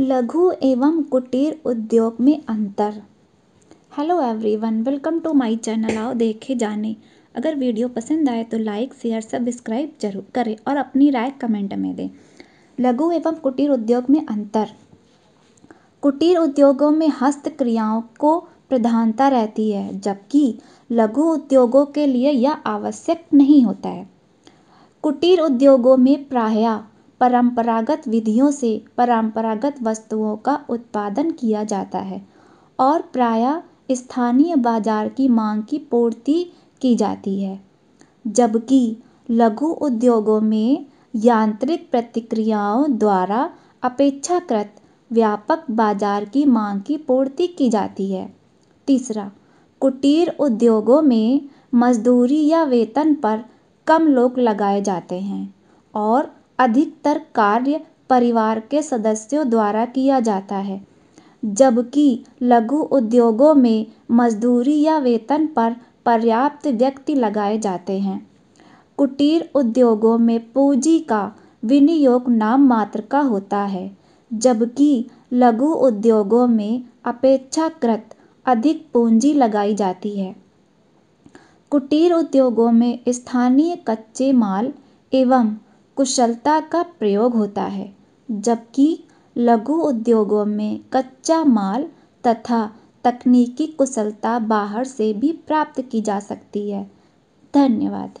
लघु एवं कुटीर उद्योग में अंतर hello everyone welcome to my channel आओ देखे जाने अगर वीडियो पसंद आए तो लाइक शेयर सब्सक्राइब जरूर करें और अपनी राय कमेंट में दें लघु एवं कुटीर उद्योग में अंतर कुटीर उद्योगों में हस्त क्रियाओं को प्रधानता रहती है जबकि लघु उद्योगों के लिए यह आवश्यक नहीं होता है कुटीर उद्योगों में प्रायः परंपरागत विधियों से परंपरागत वस्तुओं का उत्पादन किया जाता है और प्रायः स्थानीय बाजार की मांग की पूर्ति की जाती है जबकि लघु उद्योगों में यांत्रिक प्रतिक्रियाओं द्वारा अपेक्षाकृत व्यापक बाजार की मांग की पूर्ति की जाती है तीसरा कुटीर उद्योगों में मजदूरी या वेतन पर कम लोग लगाए जाते हैं और अधिकतर कार्य परिवार के सदस्यों द्वारा किया जाता है जबकि लघु उद्योगों में मजदूरी या वेतन पर पर्याप्त व्यक्ति लगाए जाते हैं कुटीर उद्योगों में पूंजी का विनियोग नाम मात्र का होता है जबकि लघु उद्योगों में अपेक्षाकृत अधिक पूंजी लगाई जाती है कुटीर उद्योगों में स्थानीय कच्चे माल एवं कुशलता का प्रयोग होता है जबकि लघु उद्योगों में कच्चा माल तथा तकनीकी कुशलता बाहर से भी प्राप्त की जा सकती है धन्यवाद